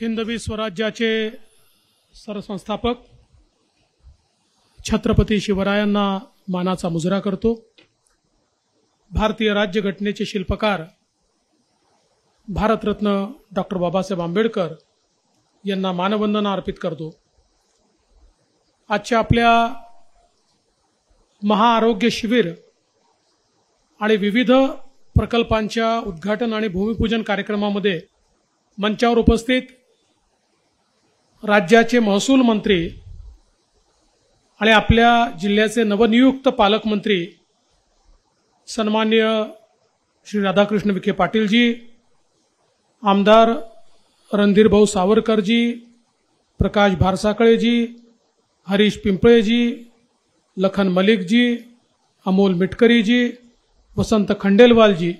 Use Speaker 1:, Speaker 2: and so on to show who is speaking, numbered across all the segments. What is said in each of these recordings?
Speaker 1: हिंदवी स्वराज्याचे सरसंस्थापक छत्रपती शिवरायांना मानाचा मुजरा करतो भारतीय राज्यघटनेचे शिल्पकार भारतरत्न डॉक्टर बाबासाहेब आंबेडकर यांना मानवंदना अर्पित करतो आजच्या आपल्या महाआरोग्य शिबिर आणि विविध प्रकल्पांच्या उद्घाटन आणि भूमिपूजन कार्यक्रमामध्ये मंचावर उपस्थित राज्याचे महसूल मंत्री आणि आपल्या जिल्ह्याचे नवनियुक्त पालकमंत्री सन्मान्य श्री राधाकृष्ण विखे पाटीलजी आमदार रणधीरभाऊ सावरकरजी प्रकाश भारसाकळेजी हरीश पिंपळेजी लखन मलिकजी अमोल मिटकरीजी वसंत खंडेलवालजी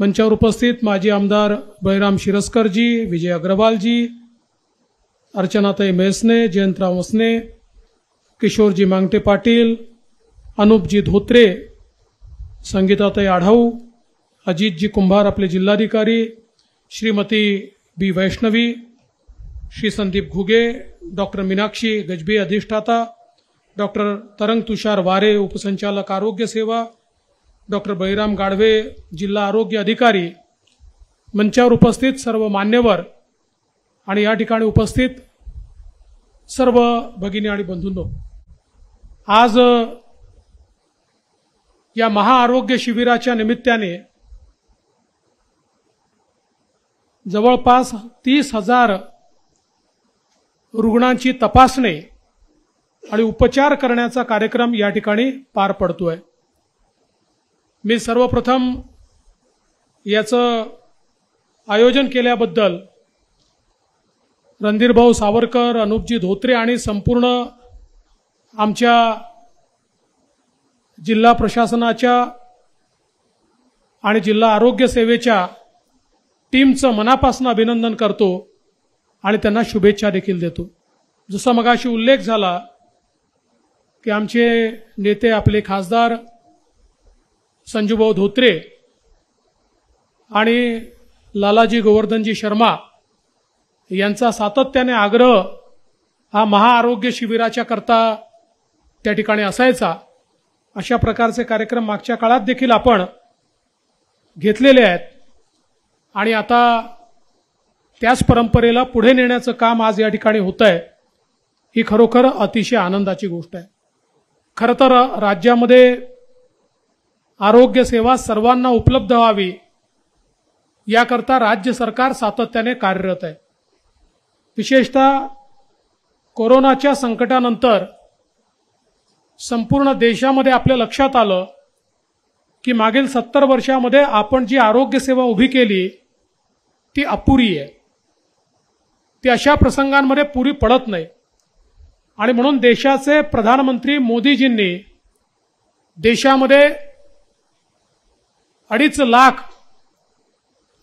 Speaker 1: मंचावर उपस्थित माजी आमदार बळीराम शिरस्करजी विजय अग्रवालजी अर्चनाताई मेसने जयंतराव वसने किशोरजी मांगटे पाटील अनुपजी धोत्रे संगीताताई आढाऊ अजितजी कुंभार आपले जिल्हाधिकारी श्रीमती बी वैष्णवी श्री संदीप घुगे डॉक्टर मीनाक्षी गजबे अधिष्ठाता डॉक्टर तरंग तुषार वारे उपसंचालक आरोग्य सेवा डॉक्टर बहिराम गाडवे जिल्हा आरोग्य अधिकारी मंचावर उपस्थित सर्व मान्यवर आणि या ठिकाणी उपस्थित सर्व भगिनी आणि बंधूंनो आज या महाआरोग्य शिबिराच्या निमित्ताने जवळपास तीस हजार रुग्णांची तपासणी आणि उपचार करण्याचा कार्यक्रम या ठिकाणी पार पडतोय मी सर्वप्रथम याचं आयोजन केल्याबद्दल रणधीरभाऊ सावरकर अनुपजी धोत्रे आणि संपूर्ण आमच्या जिल्हा प्रशासनाच्या आणि जिल्हा आरोग्य सेवेच्या टीमचं मनापासून अभिनंदन करतो आणि त्यांना शुभेच्छा देखील देतो जसा मगाशी उल्लेख झाला की आमचे नेते आपले खासदार संजूभाऊ धोत्रे आणि लालाजी गोवर्धनजी शर्मा यांचा सातत्याने आग्रह हा महाआरोग्य शिबिराच्या करता त्या ठिकाणी असायचा अशा प्रकारचे कार्यक्रम मागच्या काळात देखील आपण घेतलेले आहेत आणि आता त्याच परंपरेला पुढे नेण्याचं काम आज या ठिकाणी होत आहे ही खरोखर अतिशय आनंदाची गोष्ट आहे खरं तर राज्यामध्ये आरोग्य सेवा सर्वांना उपलब्ध व्हावी याकरता राज्य सरकार सातत्याने कार्यरत आहे विशेषतः कोरोनाच्या संकटानंतर संपूर्ण देशामध्ये आपल्या लक्षात आलं की मागील सत्तर वर्षामध्ये आपण जी आरोग्यसेवा उभी केली ती अपुरी आहे ती अशा प्रसंगांमध्ये पुरी पडत नाही आणि म्हणून देशाचे प्रधानमंत्री मोदीजींनी देशामध्ये अडीच लाख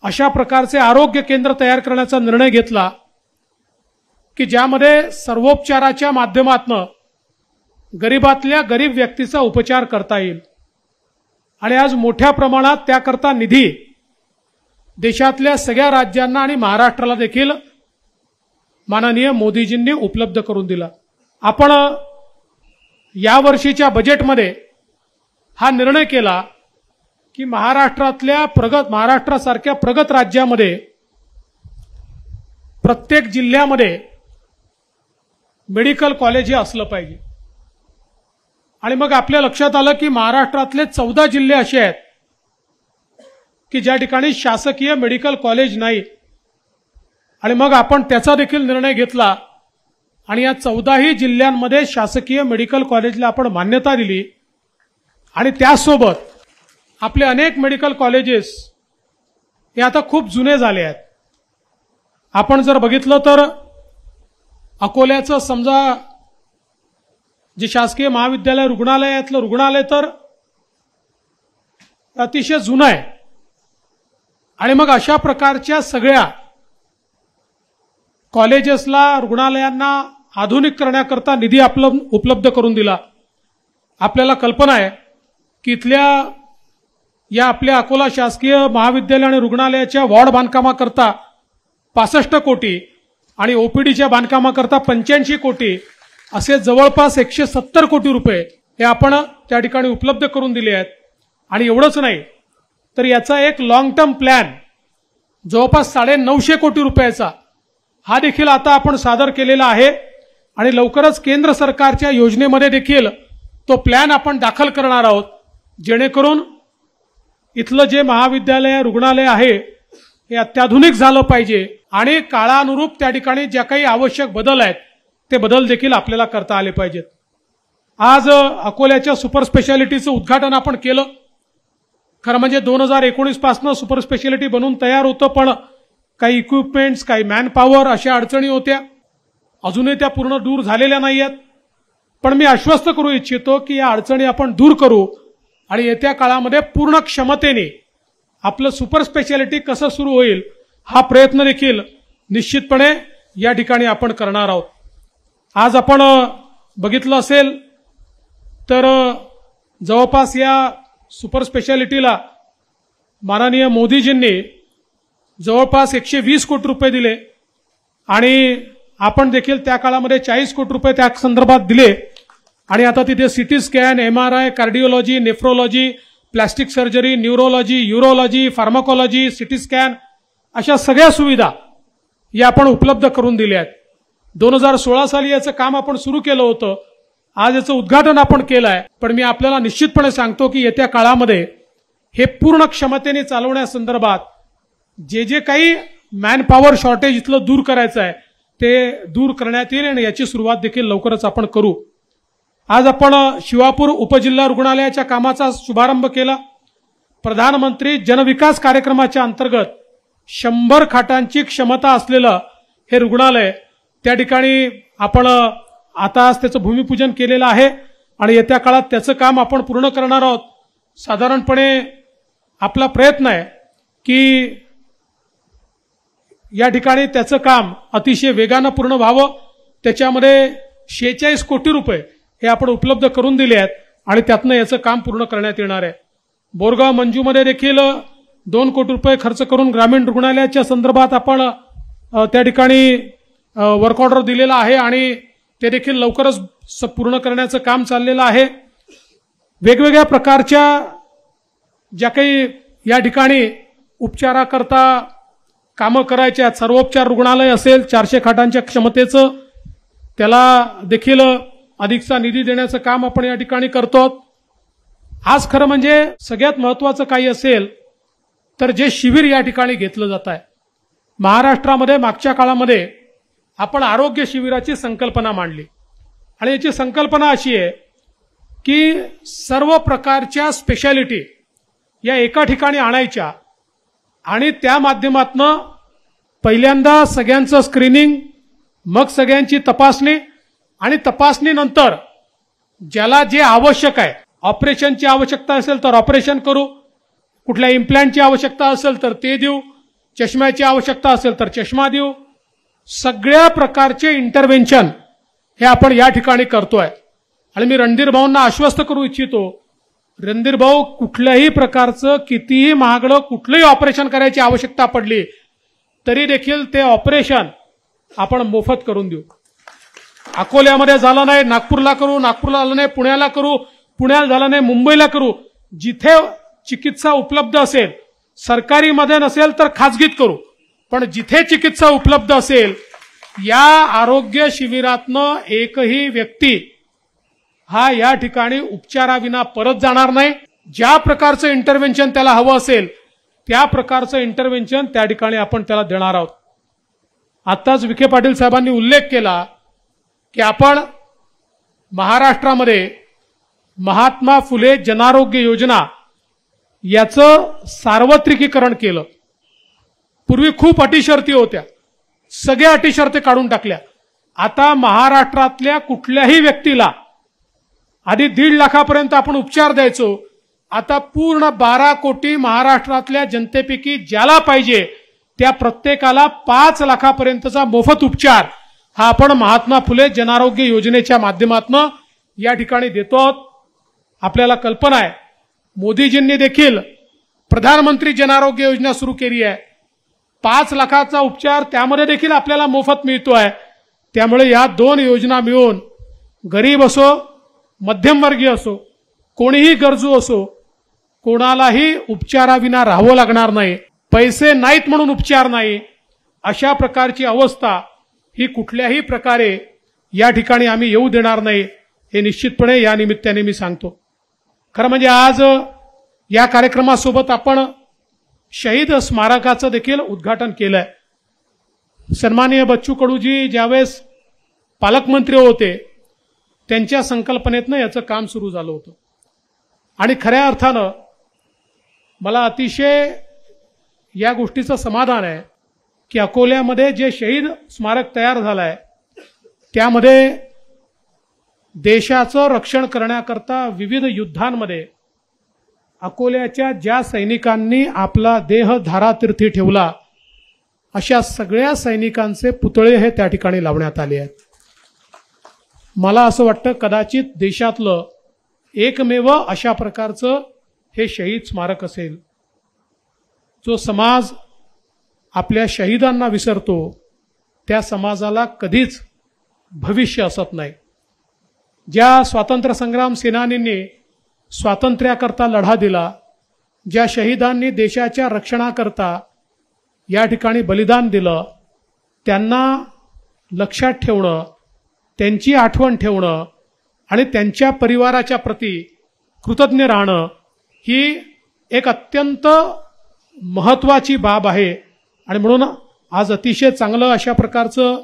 Speaker 1: अशा प्रकारचे आरोग्य केंद्र तयार करण्याचा निर्णय घेतला की ज्यामध्ये सर्वोपचाराच्या माध्यमातनं गरिबातल्या गरीब व्यक्तीचा उपचार करता येईल आणि आज मोठ्या प्रमाणात त्याकरता निधी देशातल्या सगळ्या राज्यांना आणि महाराष्ट्राला देखील माननीय मोदीजींनी उपलब्ध करून दिला आपण यावर्षीच्या बजेटमध्ये हा निर्णय केला की महाराष्ट्रातल्या प्रगत महाराष्ट्रासारख्या प्रगत राज्यामध्ये प्रत्येक जिल्ह्यामध्ये मेडिकल कॉलेज हे असलं पाहिजे आणि मग आपल्या लक्षात आलं की महाराष्ट्रातले चौदा जिल्हे असे आहेत की ज्या ठिकाणी शासकीय मेडिकल कॉलेज नाही आणि मग आपण त्याचा देखील निर्णय घेतला आणि या चौदाही जिल्ह्यांमध्ये शासकीय मेडिकल कॉलेजला आपण मान्यता दिली आणि त्यासोबत आपले अनेक मेडिकल कॉलेजेस हे आता खूप जुने झाले आहेत आपण जर बघितलं तर अकोल्याचं समजा जे शासकीय महाविद्यालय रुग्णालयातलं रुग्णालय तर अतिशय जुनं आहे आणि मग अशा प्रकारच्या सगळ्या कॉलेजेसला रुग्णालयांना आधुनिक करण्याकरता निधी आपलं उपलब्ध करून दिला आपल्याला कल्पना आहे की इथल्या या आपल्या अकोला शासकीय महाविद्यालय आणि रुग्णालयाच्या वॉर्ड बांधकामाकरता पासष्ट कोटी आणि ओपीडीच्या बांधकामाकरता पंच्याऐंशी कोटी असे जवळपास एकशे सत्तर कोटी रुपये हे आपण त्या ठिकाणी उपलब्ध करून दिले आहेत आणि एवढंच नाही तर याचा एक लाँग टर्म प्लॅन जवळपास साडेनऊशे कोटी रुपयाचा हा देखील आता आपण सादर केलेला आहे आणि लवकरच केंद्र सरकारच्या योजनेमध्ये देखील तो प्लॅन आपण दाखल करणार आहोत जेणेकरून इथलं जे महाविद्यालय रुग्णालय आहे हे अत्याधुनिक झालं पाहिजे आणि काळानुरूप त्या ठिकाणी ज्या काही आवश्यक बदल आहेत ते बदल देखील आपल्याला करता आले पाहिजेत आज अकोल्याच्या सुपर स्पेशालिटीचं उद्घाटन आपण केलं खरं म्हणजे दोन हजार एकोणीस पासनं सुपर स्पेशालिटी बनून तयार होतं पण काही इक्विपमेंट्स काही मॅनपॉवर अशा अडचणी होत्या अजूनही त्या पूर्ण दूर झालेल्या नाही आहेत पण मी आश्वस्त करू इच्छितो की या अडचणी आपण दूर करू आणि येत्या काळामध्ये पूर्ण क्षमतेने आपलं सुपर स्पेशालिटी कसं सुरू होईल हा प्रयत्न देखील निश्चितपणे या ठिकाणी आपण करणार आहोत आज आपण बघितलं असेल तर जवळपास या सुपर स्पेशालिटीला माननीय मोदीजींनी जवळपास एकशे वीस कोटी रुपये दिले आणि आपण देखील त्या काळामध्ये चाळीस कोटी रुपये त्या संदर्भात दिले आणि आता तिथे CT scan M R I cardiology nephrology plastic surgery neurology urology pharmacology CT scan अशा सगळ्या सुविधा या आपण उपलब्ध करून दिल्या आहेत दोन हजार सोळा साली याचं काम आपण सुरू केलं होतं आज याचं उद्घाटन आपण केलं आहे पण मी आपल्याला निश्चितपणे सांगतो की येत्या काळामध्ये हे पूर्ण क्षमतेने चालवण्यासंदर्भात जे जे काही मॅनपॉवर शॉर्टेज इथलं दूर करायचं आहे ते दूर करण्यात येईल आणि याची सुरुवात देखील लवकरच आपण करू आज आपण शिवापूर उपजिल्हा रुग्णालयाच्या कामाचा शुभारंभ केला प्रधानमंत्री जनविकास कार्यक्रमाच्या अंतर्गत शंभर खाटांची क्षमता असलेलं हे रुग्णालय त्या ठिकाणी आपण आताच त्याचं भूमिपूजन केलेलं आहे आणि येत्या काळात त्याचं काम आपण पूर्ण करणार आहोत साधारणपणे आपला प्रयत्न आहे की या ठिकाणी त्याचं काम अतिशय वेगानं पूर्ण व्हावं त्याच्यामध्ये शेहेचाळीस कोटी रुपये हे आपण उपलब्ध करून दिले आहेत आणि त्यातनं याचं काम पूर्ण करण्यात येणार आहे बोरगाव मंजूमध्ये देखील दोन कोटी रुपये खर्च करून ग्रामीण रुग्णालयाच्या संदर्भात आपण त्या ठिकाणी वर्क ऑर्डर दिलेला आहे आणि ते देखील लवकरच पूर्ण करण्याचं काम चाललेलं आहे वेगवेगळ्या प्रकारच्या ज्या काही या ठिकाणी उपचाराकरता कामं करायच्या सर्वोपचार रुग्णालय असेल चारशे खाटांच्या क्षमतेचं त्याला देखील अधिकचा निधी देण्याचं काम आपण या ठिकाणी करतो आज खरं म्हणजे सगळ्यात महत्वाचं काही असेल तर जे शिबिर या ठिकाणी घेतलं जात आहे महाराष्ट्रामध्ये मागच्या काळामध्ये आपण आरोग्य शिबिराची संकल्पना मांडली आणि याची संकल्पना अशी आहे की सर्व प्रकारच्या स्पेशालिटी या एका ठिकाणी आणायच्या आणि त्या माध्यमातनं पहिल्यांदा सगळ्यांचं स्क्रीनिंग मग सगळ्यांची तपासणी आणि तपासणीनंतर ज्याला जे आवश्यक आहे ऑपरेशनची आवश्यकता असेल तर ऑपरेशन करू कुठल्या इम्प्लांटची आवश्यकता असेल तर ते देऊ चष्म्याची आवश्यकता असेल तर चष्मा देऊ सगळ्या प्रकारचे इंटरव्हेन्शन हे आपण या ठिकाणी करतोय आणि मी रणधीर भाऊंना आश्वस्त करू इच्छितो रणधीर भाऊ कुठल्याही प्रकारचं कितीही महागडं कुठलंही ऑपरेशन करायची आवश्यकता पडली तरी देखील ते ऑपरेशन आपण मोफत करून देऊ अकोल्यामध्ये झालं नाही नागपूरला करू नागपूरला आलं नाही पुण्याला करू पुण्याला झालं नाही मुंबईला करू जिथे चिकित्सा उपलब्ध असेल सरकारीमध्ये नसेल तर खाजगीत करू पण जिथे चिकित्सा उपलब्ध असेल या आरोग्य शिबिरातनं एकही व्यक्ती हा या ठिकाणी उपचाराविना परत जाणार नाही ज्या प्रकारचं इंटरव्हेन्शन त्याला हवं असेल त्या प्रकारचं इंटरव्हेन्शन त्या ठिकाणी आपण त्याला देणार आहोत आताच विखे पाटील साहेबांनी उल्लेख केला की आपण महाराष्ट्रामध्ये महात्मा फुले जनारोग्य योजना याचं सार्वत्रिकीकरण केलं पूर्वी खूप अटीशर्ती होत्या सगळ्या अटीशर्ती काढून टाकल्या आता महाराष्ट्रातल्या कुठल्याही व्यक्तीला आधी दीड लाखापर्यंत आपण उपचार द्यायचो आता पूर्ण बारा कोटी महाराष्ट्रातल्या जनतेपैकी ज्याला पाहिजे त्या प्रत्येकाला पाच लाखापर्यंतचा मोफत उपचार हा आपण महात्मा फुले जनारोग्य योजनेच्या माध्यमातून या ठिकाणी देतो आपल्याला कल्पना आहे मोदीजींनी देखील प्रधानमंत्री जन आरोग्य योजना सुरू केली आहे पाच लाखाचा उपचार त्यामध्ये देखील आपल्याला मोफत मिळतो आहे त्यामुळे या दोन योजना मिळून गरीब असो मध्यमवर्गीय असो कोणीही गरजू असो कोणालाही उपचाराविना राहावं लागणार नाही पैसे नाहीत म्हणून उपचार नाही अशा प्रकारची अवस्था ही कुठल्याही प्रकारे या ठिकाणी आम्ही येऊ देणार नाही हे निश्चितपणे या निमित्ताने मी सांगतो खरं म्हणजे आज या कार्यक्रमासोबत आपण शहीद स्मारकाचं देखील उद्घाटन केलंय सन्माननीय बच्चू कडूजी ज्यावेळेस पालकमंत्री होते त्यांच्या संकल्पनेतनं याचं काम सुरू झालं होतं आणि खऱ्या अर्थानं मला अतिशय या गोष्टीचं समाधान आहे की अकोल्यामध्ये जे शहीद स्मारक तयार झालं आहे त्यामध्ये देशाचं रक्षण करण्याकरता विविध युद्धांमध्ये अकोल्याच्या ज्या सैनिकांनी आपला देह धारातीर्थी ठेवला अशा सगळ्या सैनिकांचे पुतळे हे त्या ठिकाणी लावण्यात आले आहेत मला असं वाटतं कदाचित देशातलं एकमेव अशा प्रकारचं हे शहीद स्मारक असेल जो समाज आपल्या शहीदांना विसरतो त्या समाजाला कधीच भविष्य असत नाही ज्या स्वातंत्र्य संग्राम सेनानींनी स्वातंत्र्याकरता लढा दिला ज्या शहीदांनी देशाच्या रक्षणाकरता या ठिकाणी बलिदान दिलं त्यांना लक्षात ठेवणं त्यांची आठवण ठेवणं आणि त्यांच्या परिवाराच्या प्रती कृतज्ञ राहणं ही एक अत्यंत महत्त्वाची बाब आहे आणि म्हणून आज अतिशय चांगलं अशा प्रकारचं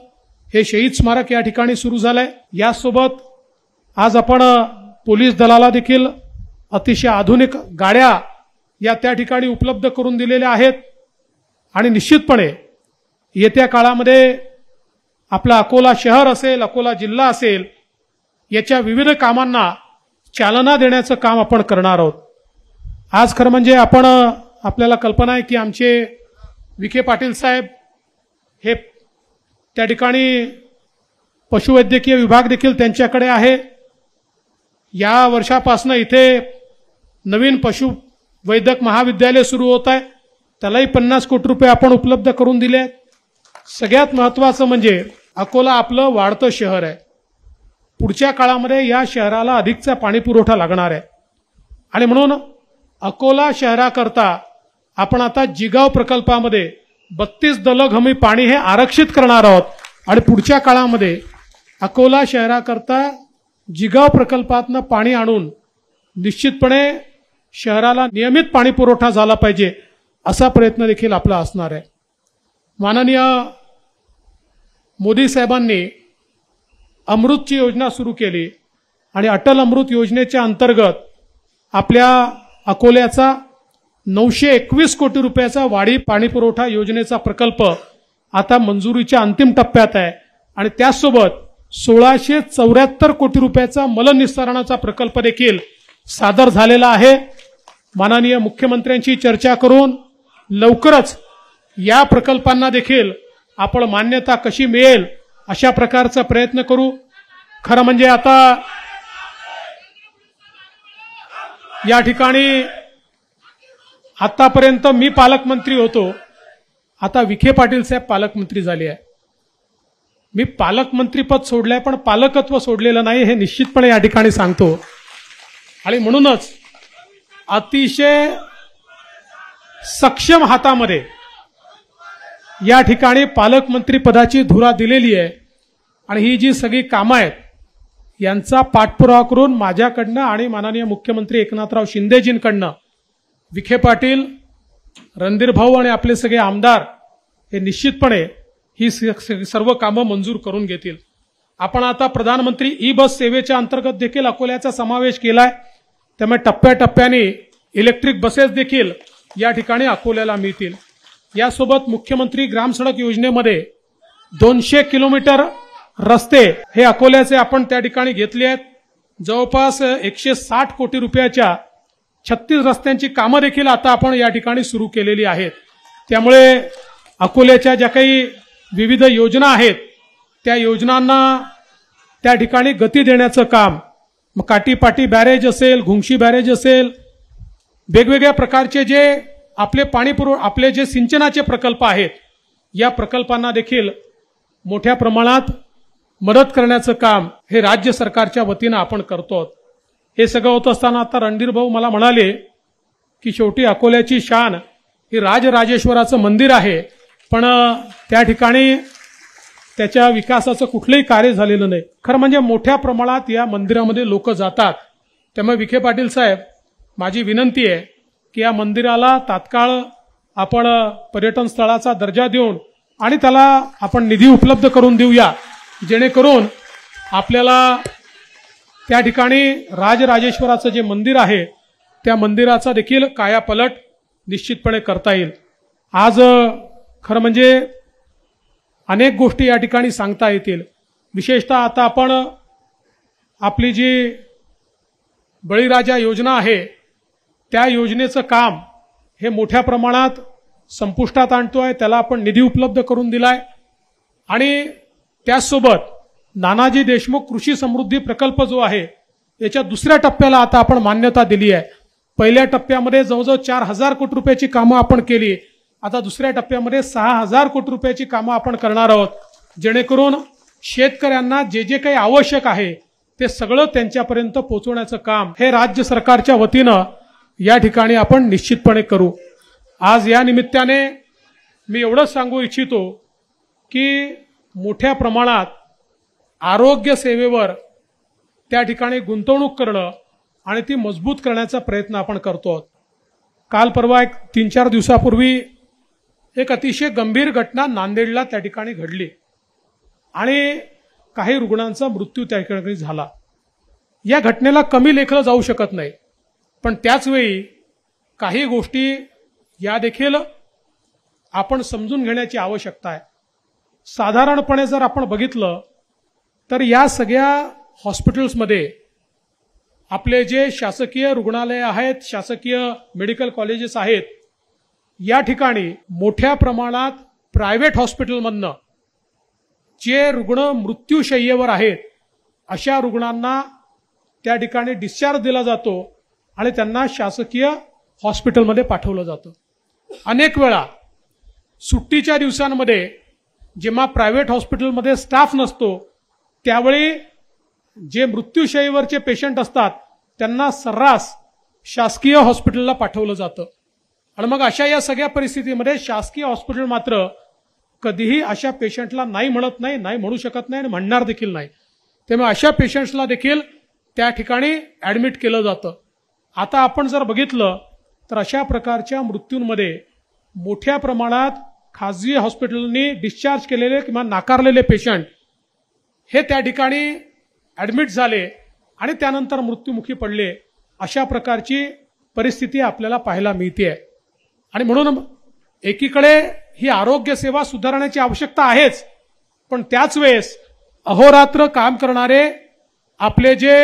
Speaker 1: हे शहीद स्मारक या ठिकाणी सुरू झालंय यासोबत आज आपण पोलीस दलाला देखील अतिशय आधुनिक गाड्या या त्या ठिकाणी उपलब्ध करून दिलेल्या आहेत आणि निश्चितपणे येत्या काळामध्ये आपला अकोला शहर असेल अकोला जिल्हा असेल याच्या विविध कामांना चालना देण्याचं काम आपण करणार आहोत आज खरं म्हणजे आपण आपल्याला कल्पना आहे की आमचे विखे पाटील साहेब हे त्या ठिकाणी पशुवैद्यकीय विभाग देखील त्यांच्याकडे आहे या वर्षापासनं इथे नवीन पशु वैद्यक महाविद्यालय सुरू होत आहे त्यालाही पन्नास कोटी रुपये आपण उपलब्ध करून दिले आहेत सगळ्यात महत्त्वाचं म्हणजे अकोला आपलं वाढतं शहर आहे पुढच्या काळामध्ये या शहराला अधिकचा पाणी पुरवठा लागणार आहे आणि म्हणून अकोला शहराकरता आपण आता जिगाव प्रकल्पामध्ये बत्तीस दलग हमी पाणी हे आरक्षित करणार आहोत आणि पुढच्या काळामध्ये अकोला शहराकरता जिगाव प्रकल्पातनं पाणी आणून निश्चितपणे शहराला नियमित पाणी पुरवठा झाला पाहिजे असा प्रयत्न देखील आपला असणार आहे माननीय मोदी साहेबांनी अमृतची योजना सुरू केली आणि अटल अमृत योजनेच्या अंतर्गत आपल्या अकोल्याचा नऊशे एकवीस कोटी रुपयाचा वाढी पाणीपुरवठा योजनेचा प्रकल्प आता मंजुरीच्या अंतिम टप्प्यात आहे आणि त्याचसोबत सोळाशे चौऱ्याहत्तर कोटी रुपयाचा मलनिस्तारणाचा प्रकल्प देखील सादर झालेला आहे माननीय मुख्यमंत्र्यांशी चर्चा करून लवकरच या प्रकल्पांना देखील आपण मान्यता कशी मिळेल अशा प्रकारचा प्रयत्न करू खरं म्हणजे आता या ठिकाणी आतापर्यंत मी पालकमंत्री होतो आता विखे पाटील साहेब पालकमंत्री झाले आहे मी पालकमंत्रीपद सोडलंय पण पालकत्व सोडलेलं नाही हे निश्चितपणे या ठिकाणी सांगतो आणि म्हणूनच अतिशय सक्षम हातामध्ये या ठिकाणी पालकमंत्रीपदाची धुरा दिलेली आहे आणि ही जी सगळी कामं आहेत यांचा पाठपुरावा करून माझ्याकडनं आणि माननीय मुख्यमंत्री एकनाथराव शिंदेजींकडनं विखे पाटील रणधीर भाऊ आणि आपले सगळे आमदार हे निश्चितपणे ही सर्व कामं मंजूर करून घेतील आपण आता प्रधानमंत्री ई बस सेवेच्या अंतर्गत देखील अकोल्याचा समावेश केलाय त्यामुळे टप्प्याटप्प्याने इलेक्ट्रिक बसेस देखील या ठिकाणी अकोल्याला मिळतील यासोबत मुख्यमंत्री ग्रामसडक योजनेमध्ये दोनशे किलोमीटर रस्ते हे अकोल्याचे आपण त्या ठिकाणी घेतले आहेत जवळपास एकशे साठ कोटी रुपयाच्या छत्तीस रस्त्यांची कामं देखील आता आपण या ठिकाणी सुरू केलेली आहेत त्यामुळे अकोल्याच्या ज्या काही विविध योजना आहेत त्या योजनांना त्या ठिकाणी गती देण्याचं काम मग काटीपाटी बॅरेज असेल घुंगशी बॅरेज असेल वेगवेगळ्या प्रकारचे जे आपले पाणीपुरव आपले जे सिंचनाचे प्रकल्प आहेत या प्रकल्पांना देखील मोठ्या प्रमाणात मदत करण्याचं काम हे राज्य सरकारच्या वतीनं आपण करतो हे सगळं होत असताना आता रणधीर भाऊ मला म्हणाले की शेवटी अकोल्याची शान ही राजराजेश्वराचं मंदिर आहे पण त्या ठिकाणी त्याच्या विकासाचं कुठलंही कार्य झालेलं नाही खरं म्हणजे मोठ्या प्रमाणात या मंदिरामध्ये लोक जातात त्यामुळे विखे पाटील साहेब माझी विनंती आहे की या मंदिराला तात्काळ आपण पर्यटन स्थळाचा दर्जा देऊन आणि त्याला आपण निधी उपलब्ध करून देऊया जेणेकरून आपल्याला त्या ठिकाणी राजराजेश्वराचं जे मंदिर आहे त्या मंदिराचा देखील कायापलट निश्चितपणे करता येईल आज खरं म्हणजे अनेक गोष्टी या ठिकाणी सांगता येतील विशेषतः आता आपण आपली जी बळीराजा योजना आहे त्या योजनेचं काम हे मोठ्या प्रमाणात संपुष्टात आणतो आहे त्याला आपण निधी उपलब्ध करून दिलाय आणि त्याचसोबत नानाजी देशमुख कृषी समृद्धी प्रकल्प जो आहे याच्या दुसऱ्या टप्प्याला आता आपण मान्यता दिली आहे पहिल्या टप्प्यामध्ये जवळजवळ चार हजार कोटी रुपयाची कामं आपण केली आता दुसऱ्या टप्प्यामध्ये सहा हजार कोटी रुपयाची कामं आपण करणार आहोत जेणेकरून शेतकऱ्यांना जे जे काही आवश्यक आहे ते सगळं त्यांच्यापर्यंत पोहोचवण्याचं काम हे राज्य सरकारच्या वतीनं या ठिकाणी आपण निश्चितपणे करू आज या निमित्ताने मी एवढंच सांगू इच्छितो की मोठ्या प्रमाणात आरोग्य सेवेवर त्या ठिकाणी गुंतवणूक करणं आणि ती मजबूत करण्याचा प्रयत्न आपण करतो आहोत काल परवा एक तीन चार दिवसापूर्वी एक अतिशय गंभीर घटना नांदेडला त्या ठिकाणी घडली आणि काही रुग्णांचा मृत्यू त्या ठिकाणी झाला या घटनेला कमी लेखलं जाऊ शकत नाही पण त्याचवेळी काही गोष्टी या देखील आपण समजून घेण्याची आवश्यकता आहे साधारणपणे जर आपण बघितलं तर या सगळ्या हॉस्पिटल्समध्ये आपले जे शासकीय रुग्णालय आहेत शासकीय मेडिकल कॉलेजेस आहेत या ठिकाणी मोठ्या प्रमाणात प्रायव्हेट हॉस्पिटलमधनं जे रुग्ण मृत्यूशय्येवर आहेत अशा रुग्णांना त्या ठिकाणी डिस्चार्ज दिला जातो आणि त्यांना शासकीय हॉस्पिटलमध्ये पाठवलं जातं अनेक वेळा सुट्टीच्या दिवसांमध्ये जेव्हा प्रायव्हेट हॉस्पिटलमध्ये स्टाफ नसतो त्यावेळी जे मृत्यूशयीवरचे पेशंट असतात त्यांना सर्रास शासकीय हॉस्पिटलला पाठवलं जातं आणि मग अशा या सगळ्या परिस्थितीमध्ये शासकीय हॉस्पिटल मात्र कधीही अशा पेशंटला नाही म्हणत नाही नाही म्हणू शकत नाही आणि म्हणणार देखील नाही त्यामुळे अशा पेशंट्सला देखील त्या ठिकाणी ॲडमिट केलं जातं आता आपण जर बघितलं तर अशा प्रकारच्या मृत्यूंमध्ये मोठ्या प्रमाणात खाजगी हॉस्पिटलनी डिस्चार्ज केलेले किंवा नाकारलेले पेशंट हे त्या ठिकाणी ॲडमिट झाले आणि त्यानंतर मृत्युमुखी पडले अशा प्रकारची परिस्थिती आपल्याला पाहायला मिळते आहे आणि म्हणून एकीकडे ही आरोग्य सेवा सुधारण्याची आवश्यकता आहेच पण त्याच वेळेस अहोरात्र काम करणारे आपले जे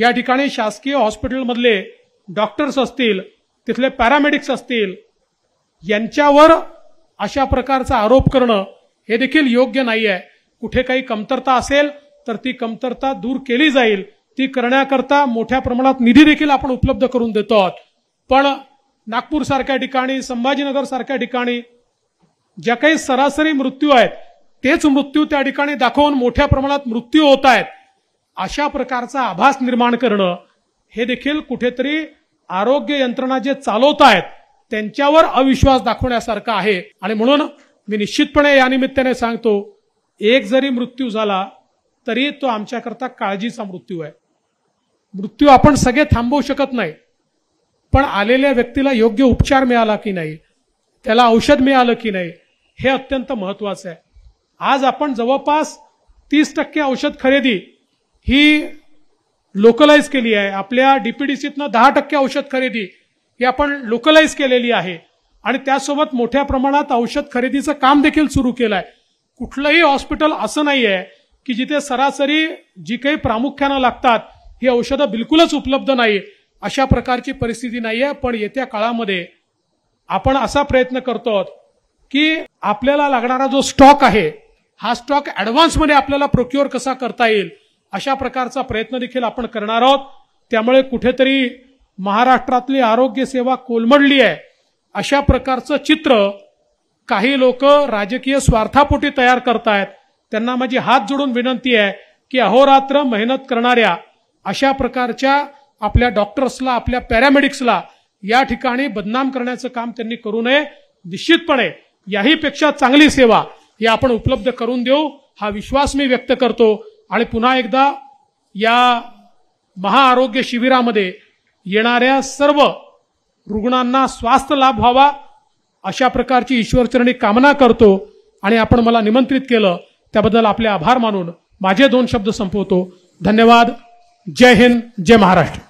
Speaker 1: या ठिकाणी शासकीय हॉस्पिटलमधले डॉक्टर्स असतील तिथले पॅरामेडिक्स असतील यांच्यावर अशा प्रकारचा आरोप करणं हे देखील योग्य नाही आहे कुठे काही कमतरता असेल तर ती कमतरता दूर केली जाईल ती करण्याकरता मोठ्या प्रमाणात निधी देखील आपण उपलब्ध करून देतो पण नागपूर सारख्या ठिकाणी संभाजीनगर सारख्या ठिकाणी ज्या काही सरासरी मृत्यू आहेत तेच मृत्यू त्या ठिकाणी दाखवून मोठ्या प्रमाणात मृत्यू होत आहेत अशा प्रकारचा आभास निर्माण करणं हे देखील कुठेतरी आरोग्य यंत्रणा जे चालवत आहेत त्यांच्यावर अविश्वास दाखवण्यासारखा आहे आणि म्हणून मी निश्चितपणे या निमित्ताने सांगतो एक जरी मृत्यू झाला तरी तो आमच्याकरता काळजीचा मृत्यू आहे मृत्यू आपण सगळे थांबवू शकत नाही पण आलेल्या व्यक्तीला योग्य उपचार मिळाला की नाही त्याला औषध मिळालं की नाही हे अत्यंत महत्वाचं आहे आज आपण जवळपास तीस टक्के औषध खरेदी ही लोकलाइज केली आहे आपल्या डीपीडीसीतनं दहा टक्के औषध खरेदी ही आपण लोकलाइज केलेली आहे आणि त्यासोबत मोठ्या प्रमाणात औषध खरेदीचं काम देखील सुरू केलं आहे कुठलंही हॉस्पिटल असं नाही आहे की जिथे सरासरी जी काही प्रामुख्यानं लागतात ही औषधं बिलकुलच उपलब्ध नाही अशा प्रकारची परिस्थिती नाही आहे पण येत्या काळामध्ये आपण असा प्रयत्न करतो की आपल्याला लागणारा जो स्टॉक आहे हा स्टॉक ऍडव्हान्समध्ये आपल्याला प्रोक्युअर कसा करता येईल अशा प्रकारचा प्रयत्न देखील आपण करणार आहोत त्यामुळे कुठेतरी महाराष्ट्रातली आरोग्य सेवा कोलमडली आहे अशा प्रकारचं चित्र काही लोक राजकीय स्वार्थापोटी तयार करतायत त्यांना माझी हात जोडून विनंती आहे की अहोरात्र मेहनत करणाऱ्या अशा प्रकारच्या आपल्या डॉक्टर्सला आपल्या पॅरामेडिक्सला या ठिकाणी बदनाम करण्याचं काम त्यांनी करू नये निश्चितपणे याहीपेक्षा चांगली सेवा ही आपण उपलब्ध करून देऊ हा विश्वास मी व्यक्त करतो आणि पुन्हा एकदा या महाआरोग्य शिबिरामध्ये येणाऱ्या सर्व रुग्णांना स्वास्थ्य लाभ व्हावा अशा प्रकारची ईश्वरचरणी कामना करतो आणि आपण मला निमंत्रित केलं त्याबद्दल आपले आभार मानून माझे दोन शब्द संपवतो धन्यवाद जय हिंद जय महाराष्ट्र